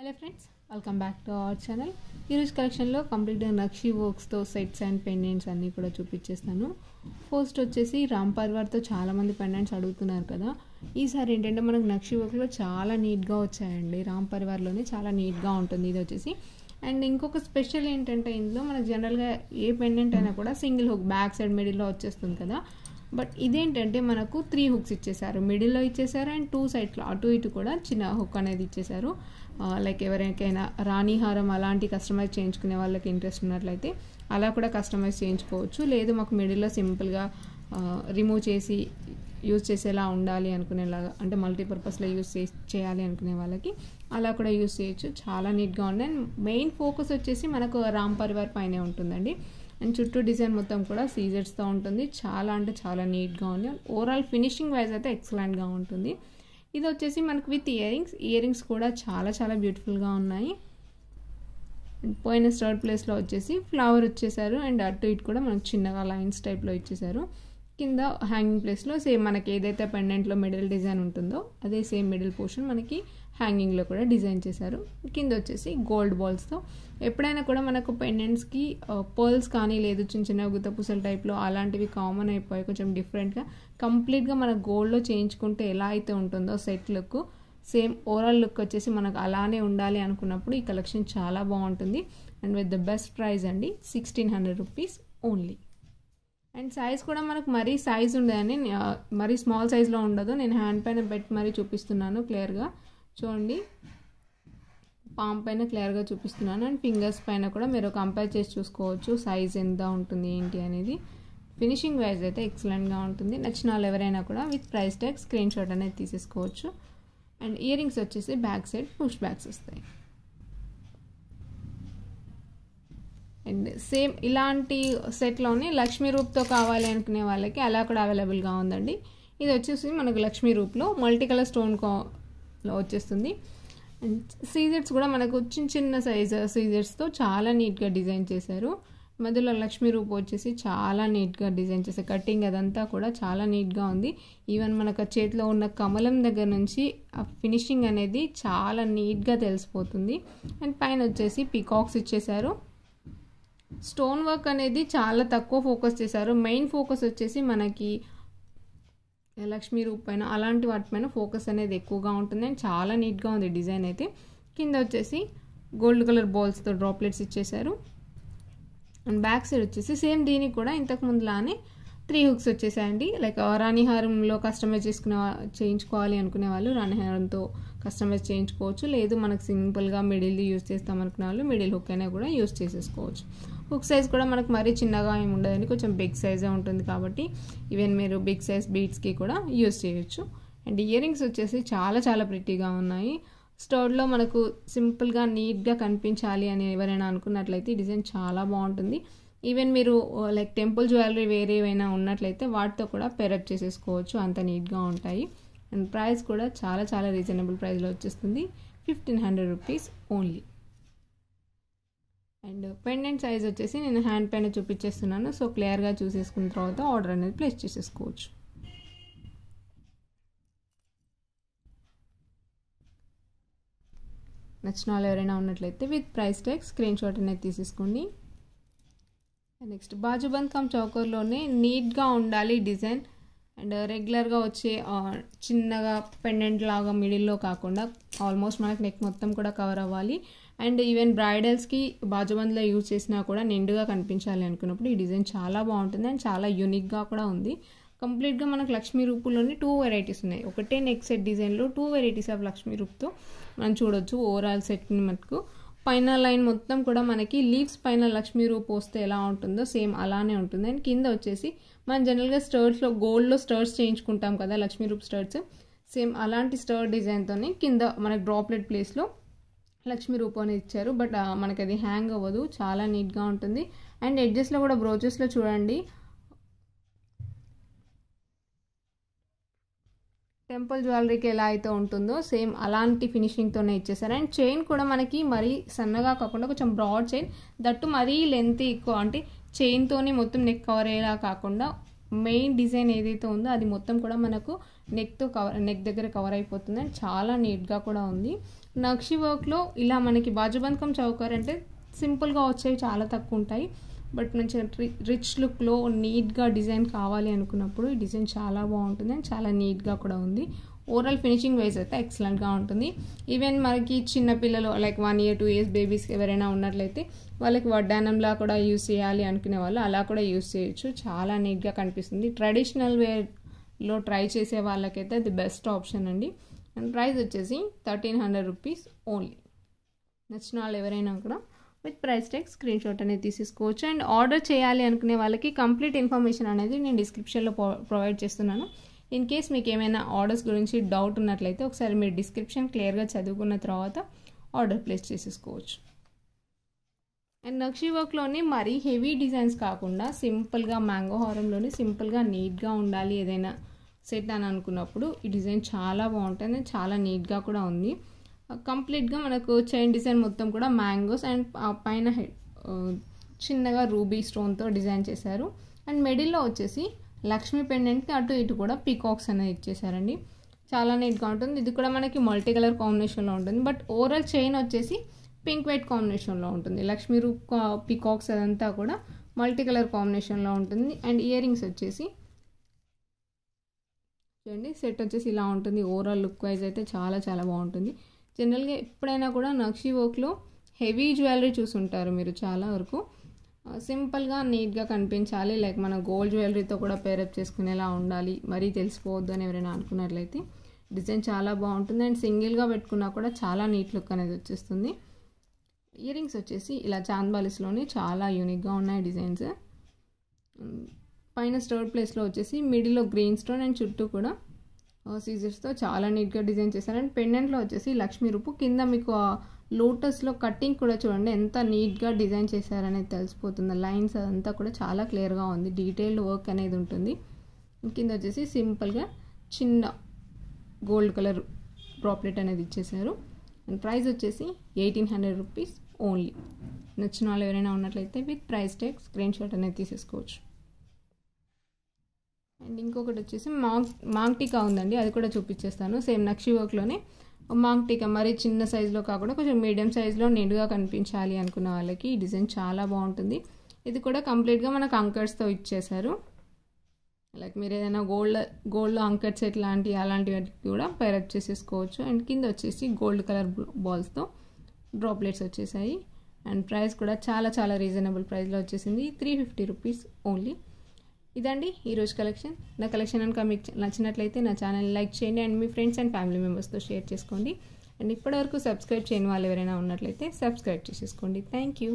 hello friends welcome back to our channel ఈరోజు కలెక్షన్లో కంప్లీట్గా నక్షి వర్క్స్తో సెట్స్ అండ్ పెండెంట్స్ అన్నీ కూడా చూపించేస్తాను ఫస్ట్ వచ్చేసి రామ్ పర్వార్తో చాలామంది పెండెంట్స్ అడుగుతున్నారు కదా ఈసారి ఏంటంటే మనకు నక్షి వర్క్లో చాలా నీట్గా వచ్చాయండి రామ్ పర్వార్లోనే చాలా నీట్గా ఉంటుంది ఇది వచ్చేసి అండ్ ఇంకొక స్పెషల్ ఏంటంటే ఇందులో మనకు జనరల్గా ఏ పెండెంట్ అయినా కూడా సింగిల్ హుక్ బ్యాక్ సైడ్ మిడిల్లో వచ్చేస్తుంది కదా బట్ ఇదేంటంటే మనకు త్రీ హుక్స్ ఇచ్చేసారు మిడిల్లో ఇచ్చేసారు అండ్ టూ సైడ్లో అటు ఇటు కూడా చిన్న హుక్ అనేది ఇచ్చేసారు లైక్ ఎవరికైనా రాణిహారం అలాంటి కస్టమైజ్ చేయించుకునే వాళ్ళకి ఇంట్రెస్ట్ ఉన్నట్లయితే అలా కూడా కస్టమైజ్ చేయించుకోవచ్చు లేదు మాకు మిడిల్లో సింపుల్గా రిమూవ్ చేసి యూజ్ చేసేలా ఉండాలి అనుకునేలాగా అంటే మల్టీపర్పస్లో యూజ్ చే చేయాలి అనుకునే వాళ్ళకి అలా కూడా యూజ్ చేయొచ్చు చాలా నీట్గా ఉంది అండ్ మెయిన్ ఫోకస్ వచ్చేసి మనకు రామ్ పరివార్ పైనే ఉంటుందండి అండ్ చుట్టూ డిజైన్ మొత్తం కూడా సీజర్స్తో ఉంటుంది చాలా అంటే చాలా నీట్గా ఉంది ఓవరాల్ ఫినిషింగ్ వైజ్ అయితే ఎక్సలెంట్గా ఉంటుంది ఇది వచ్చేసి మనకు విత్ ఇయరింగ్స్ ఇయరింగ్స్ కూడా చాలా చాలా బ్యూటిఫుల్గా ఉన్నాయి పోయిన స్టర్డ్ ప్లేస్లో వచ్చేసి ఫ్లవర్ వచ్చేసారు అండ్ అటు ఇటు కూడా మనకు చిన్నగా లైన్స్ టైప్లో ఇచ్చేసారు కింద హ్యాంగింగ్ ప్లేస్లో సేమ్ మనకి ఏదైతే పెండెంట్లో మిడిల్ డిజైన్ ఉంటుందో అదే సేమ్ మిడిల్ పోర్షన్ మనకి హ్యాంగింగ్లో కూడా డిజైన్ చేశారు కింద వచ్చేసి గోల్డ్ బాల్స్తో ఎప్పుడైనా కూడా మనకు పెండెంట్స్కి పర్ల్స్ కానీ లేదు చిన్న చిన్న గుత్త పూసల టైప్లో అలాంటివి కామన్ అయిపోయి కొంచెం డిఫరెంట్గా కంప్లీట్గా మన గోల్డ్లో చేయించుకుంటే ఎలా అయితే ఉంటుందో set look same overall look వచ్చేసి మనకు అలానే ఉండాలి అనుకున్నప్పుడు ఈ కలెక్షన్ చాలా బాగుంటుంది and with the best prize అండి sixteen hundred rupees only and size కూడా మనకు మరీ సైజ్ ఉండదని మరీ స్మాల్ సైజ్లో ఉండదు నేను హ్యాండ్ పైన పెట్టి మరీ చూపిస్తున్నాను క్లియర్గా చూడండి పామ్ పైన క్లియర్గా చూపిస్తున్నాను అండ్ ఫింగర్స్ పైన కూడా మీరు కంపేర్ చేసి చూసుకోవచ్చు సైజ్ ఎంత ఉంటుంది ఏంటి అనేది ఫినిషింగ్ వైజ్ అయితే ఎక్సలెంట్గా ఉంటుంది నచ్చిన వాళ్ళు ఎవరైనా కూడా with price tag screen shot అనేది తీసేసుకోవచ్చు అండ్ ఇయర్ రింగ్స్ వచ్చేసి బ్యాక్ సైడ్ పుష్ బ్యాగ్స్ వస్తాయి అండ్ సేమ్ ఇలాంటి సెట్లోనే లక్ష్మీ రూప్తో కావాలి అనుకునే వాళ్ళకి అలా కూడా అవైలబుల్గా ఉందండి ఇది వచ్చేసి మనకు లక్ష్మీ రూప్లో మల్టీ కలర్ స్టోన్ అట్లా వచ్చేస్తుంది సీజర్స్ కూడా మనకు చిన్న చిన్న సైజ్ సీజర్స్తో చాలా నీట్గా డిజైన్ చేశారు మధ్యలో లక్ష్మీ రూపు వచ్చేసి చాలా నీట్గా డిజైన్ చేశారు కటింగ్ అదంతా కూడా చాలా నీట్గా ఉంది ఈవెన్ మనకు చేతిలో ఉన్న కమలం దగ్గర నుంచి ఆ ఫినిషింగ్ అనేది చాలా నీట్గా తెలిసిపోతుంది అండ్ పైన వచ్చేసి పీకాక్స్ ఇచ్చేసారు స్టోన్ వర్క్ అనేది చాలా తక్కువ ఫోకస్ చేశారు మెయిన్ ఫోకస్ వచ్చేసి మనకి లక్ష్మీ రూప్ పైన అలాంటి వాటిపైన ఫోకస్ అనేది ఎక్కువగా ఉంటుంది అండ్ చాలా నీట్గా ఉంది డిజైన్ అయితే కింద వచ్చేసి గోల్డ్ కలర్ బాల్స్తో డ్రాప్లెట్స్ ఇచ్చేశారు అండ్ బ్యాక్ సైడ్ వచ్చేసి సేమ్ దీనికి కూడా ఇంతకుముందు లానే త్రీ హుక్స్ వచ్చేసాయండి లైక్ రాణిహారంలో కస్టమైజ్ చేసుకునే చేయించుకోవాలి అనుకునే వాళ్ళు రాణిహారంతో కస్టమైజ్ చేయించుకోవచ్చు లేదు మనకు సింపుల్గా మిడిల్ యూజ్ చేస్తాం అనుకునే వాళ్ళు మిడిల్ హుక్ అయినా కూడా యూజ్ చేసేసుకోవచ్చు హుక్ సైజ్ కూడా మనకు మరీ చిన్నగా ఏమి ఉండదండి కొంచెం బిగ్ సైజే ఉంటుంది కాబట్టి ఈవెన్ మీరు బిగ్ సైజ్ బీడ్స్కి కూడా యూజ్ చేయొచ్చు అండ్ ఇయర్ రింగ్స్ వచ్చేసి చాలా చాలా ప్రిటీగా ఉన్నాయి స్టోర్లో మనకు సింపుల్గా నీట్గా కనిపించాలి అని ఎవరైనా అనుకున్నట్లయితే ఈ డిజైన్ చాలా బాగుంటుంది ఈవెన్ మీరు లైక్ టెంపుల్ జ్యువెలరీ వేరే ఏమైనా ఉన్నట్లయితే వాటితో కూడా పెరప్ చేసేసుకోవచ్చు అంత నీట్గా ఉంటాయి అండ్ ప్రైస్ కూడా చాలా చాలా రీజనబుల్ ప్రైస్లో వచ్చేస్తుంది fifteen hundred rupees only and pendant size వచ్చేసి నేను హ్యాండ్ పైన చూపించేస్తున్నాను సో క్లియర్గా చూసేసుకున్న తర్వాత ఆర్డర్ అనేది ప్లేస్ చేసేసుకోవచ్చు నచ్చిన వాళ్ళు ఎవరైనా ఉన్నట్లయితే with price tag screen shot అనేది తీసేసుకోండి నెక్స్ట్ బాజుబంద్ కమ్ చౌకర్లోనే నీట్గా ఉండాలి డిజైన్ అండ్ రెగ్యులర్గా వచ్చే చిన్నగా పెండెంట్ లాగా మిడిల్లో కాకుండా ఆల్మోస్ట్ మనకు నెక్ మొత్తం కూడా కవర్ అవ్వాలి అండ్ ఈవెన్ బ్రైడల్స్కి బాజుబంద్లో యూజ్ చేసినా కూడా నిండుగా కనిపించాలి అనుకున్నప్పుడు ఈ డిజైన్ చాలా బాగుంటుంది అండ్ చాలా యూనిక్గా కూడా ఉంది కంప్లీట్గా మనకు లక్ష్మీ రూపులోని టూ వెరైటీస్ ఉన్నాయి ఒకటే నెక్ సెట్ డిజైన్లో టూ వెరైటీస్ ఆఫ్ లక్ష్మీ రూప్తో మనం చూడొచ్చు ఓవరాల్ సెట్ని మనకు పైన లైన్ మొత్తం కూడా మనకి లీవ్స్ పైన లక్ష్మీ రూప్ వస్తే ఎలా ఉంటుందో సేమ్ అలానే ఉంటుంది అండ్ కింద వచ్చేసి మనం జనరల్గా స్టర్ట్స్లో గోల్డ్లో స్టర్ట్స్ చేయించుకుంటాం కదా లక్ష్మీ రూప్ స్టర్ట్స్ సేమ్ అలాంటి స్టర్ డిజైన్తోనే కింద మనకి డ్రాప్లెట్ ప్లేస్లో లక్ష్మి రూపాన్ని ఇచ్చారు బట్ మనకి అది హ్యాంగ్ అవ్వదు చాలా నీట్గా ఉంటుంది అండ్ ఎడ్జెస్లో కూడా బ్రోచెస్లో చూడండి టెంపుల్ జ్యువెలరీకి ఎలా అయితే ఉంటుందో సేమ్ అలాంటి ఫినిషింగ్తోనే ఇచ్చేసారు అండ్ చైన్ కూడా మనకి మరీ సన్నగా కాకుండా కొంచెం బ్రాడ్ చైన్ దట్టు మరీ లెంత్ ఎక్కువ అంటే చైన్తోనే మొత్తం నెక్ కవర్ అయ్యేలా కాకుండా మెయిన్ డిజైన్ ఏదైతే ఉందో అది మొత్తం కూడా మనకు నెక్తో కవర్ నెక్ దగ్గర కవర్ అయిపోతుంది అండ్ చాలా నీట్గా కూడా ఉంది నక్షి వర్క్లో ఇలా మనకి బాజుబంధకం చౌకర్ అంటే సింపుల్గా వచ్చేవి చాలా తక్కువ ఉంటాయి బట్ మంచి రిచ్ లుక్లో నీట్గా డిజైన్ కావాలి అనుకున్నప్పుడు ఈ డిజైన్ చాలా బాగుంటుంది అండ్ చాలా నీట్గా కూడా ఉంది ఓవరాల్ ఫినిషింగ్ వైజ్ అయితే ఎక్సలెంట్గా ఉంటుంది ఈవెన్ మనకి చిన్న పిల్లలు like one year two years babies ఎవరైనా ఉన్నట్లయితే వాళ్ళకి వడ్డానంలా కూడా యూస్ చేయాలి అనుకునే వాళ్ళు అలా కూడా యూస్ చేయొచ్చు చాలా నీట్గా కనిపిస్తుంది ట్రెడిషనల్ వేర్లో ట్రై చేసే వాళ్ళకైతే అది బెస్ట్ ఆప్షన్ అండి అండ్ ప్రైస్ వచ్చేసి థర్టీన్ హండ్రెడ్ రూపీస్ ఓన్లీ నచ్చిన వాళ్ళు ఎవరైనా కూడా with price tag screen shot అనేది తీసేసుకోవచ్చు అండ్ ఆర్డర్ చేయాలి అనుకునే వాళ్ళకి కంప్లీట్ ఇన్ఫర్మేషన్ అనేది నేను డిస్క్రిప్షన్లో ప్రొవైడ్ చేస్తున్నాను ఇన్ కేస్ మీకు ఏమైనా ఆర్డర్స్ గురించి డౌట్ ఉన్నట్లయితే ఒకసారి మీరు డిస్క్రిప్షన్ క్లియర్గా చదువుకున్న తర్వాత ఆర్డర్ ప్లేస్ చేసేసుకోవచ్చు అండ్ నక్షి వర్క్లోని మరీ హెవీ డిజైన్స్ కాకుండా సింపుల్గా మ్యాంగో హారంలోని సింపుల్గా నీట్గా ఉండాలి ఏదైనా సెట్ అని అనుకున్నప్పుడు ఈ డిజైన్ చాలా బాగుంటుంది చాలా నీట్గా కూడా ఉంది కంప్లీట్గా మనకు చైన్ డిజైన్ మొత్తం కూడా మ్యాంగోస్ అండ్ పైన చిన్నగా రూబీ స్టోన్తో డిజైన్ చేశారు అండ్ మిడిల్లో వచ్చేసి లక్ష్మీ పెండెంట్కి అటు ఇటు కూడా పీకాక్స్ అనేది ఇచ్చేసారండి చాలా నీట్గా ఉంటుంది ఇది కూడా మనకి మల్టీ కలర్ కాంబినేషన్లో ఉంటుంది బట్ ఓవరాల్ చైన్ వచ్చేసి పింక్ వైట్ కాంబినేషన్లో ఉంటుంది లక్ష్మీ రూప్ పీకాక్స్ అదంతా కూడా మల్టీ కలర్ కాంబినేషన్లో ఉంటుంది అండ్ ఇయర్ రింగ్స్ వచ్చేసి చూడండి సెట్ వచ్చేసి ఇలా ఉంటుంది ఓవరాల్ లుక్ వైజ్ అయితే చాలా చాలా బాగుంటుంది జనరల్గా ఎప్పుడైనా కూడా నక్షి వర్క్లో హెవీ జ్యువెలరీ చూసుంటారు మీరు చాలా వరకు సింపుల్గా నీట్గా కనిపించాలి లైక్ మన గోల్డ్ జ్యువెలరీతో కూడా పేరప్ చేసుకునేలా ఉండాలి మరీ తెలిసిపోవద్దు అని ఎవరైనా అనుకున్నట్లయితే డిజైన్ చాలా బాగుంటుంది అండ్ సింగిల్గా పెట్టుకున్నా కూడా చాలా నీట్ లుక్ అనేది వచ్చేస్తుంది ఇయరింగ్స్ వచ్చేసి ఇలా చాంద్బాలిస్లోనే చాలా యూనిక్గా ఉన్నాయి డిజైన్స్ పైన స్టోర్ ప్లేస్లో వచ్చేసి మిడిల్లో గ్రీన్ స్టోన్ అండ్ చుట్టూ కూడా సీజర్స్తో చాలా నీట్గా డిజైన్ చేశారు అండ్ పెండెంట్లో వచ్చేసి లక్ష్మీ రూపు కింద మీకు లోటస్లో కట్టింగ్ కూడా చూడండి ఎంత నీట్గా డిజైన్ చేశారనేది తెలిసిపోతుంది లైన్స్ అదంతా కూడా చాలా క్లియర్గా ఉంది డీటెయిల్డ్ వర్క్ అనేది ఉంటుంది కింద వచ్చేసి సింపుల్గా చిన్న గోల్డ్ కలర్ ప్రాప్లెట్ అనేది ఇచ్చేసారు అండ్ ప్రైస్ వచ్చేసి ఎయిటీన్ హండ్రెడ్ రూపీస్ ఓన్లీ నచ్చిన వాళ్ళు ఎవరైనా ఉన్నట్లయితే with price tag screen shot అనేది తీసేసుకోవచ్చు అండ్ ఇంకొకటి వచ్చేసి మాంగ్ మాంగ్ టీకా ఉందండి అది కూడా చూపించేస్తాను సేమ్ నక్షి వర్క్లోనే మాంగ్ టీకా మరీ చిన్న సైజులో కాకుండా కొంచెం మీడియం సైజులో నిండుగా కనిపించాలి అనుకున్న వాళ్ళకి ఈ డిజైన్ చాలా బాగుంటుంది ఇది కూడా కంప్లీట్గా మనకు అంకర్స్తో ఇచ్చేశారు లైక్ మీరు ఏదైనా గోల్డ్ గోల్డ్లో అంకర్స్ ఎట్లాంటి అలాంటివి కూడా పైరప్ చేసేసుకోవచ్చు అండ్ కింద వచ్చేసి గోల్డ్ కలర్ బాల్స్తో డ్రాప్లెట్స్ వచ్చేసాయి అండ్ ప్రైస్ కూడా చాలా చాలా రీజనబుల్ ప్రైస్లో వచ్చేసింది త్రీ ఫిఫ్టీ రూపీస్ ఓన్లీ ఇదండి ఈరోజు కలెక్షన్ నా కలెక్షన్ కనుక మీకు నచ్చినట్లయితే నా ఛానల్ని లైక్ చేయండి అండ్ మీ ఫ్రెండ్స్ అండ్ ఫ్యామిలీ మెంబర్స్తో షేర్ చేసుకోండి అండ్ ఇప్పటివరకు సబ్స్క్రైబ్ చేయని వాళ్ళు ఎవరైనా ఉన్నట్లయితే సబ్స్క్రైబ్ చేసేసుకోండి థ్యాంక్ యూ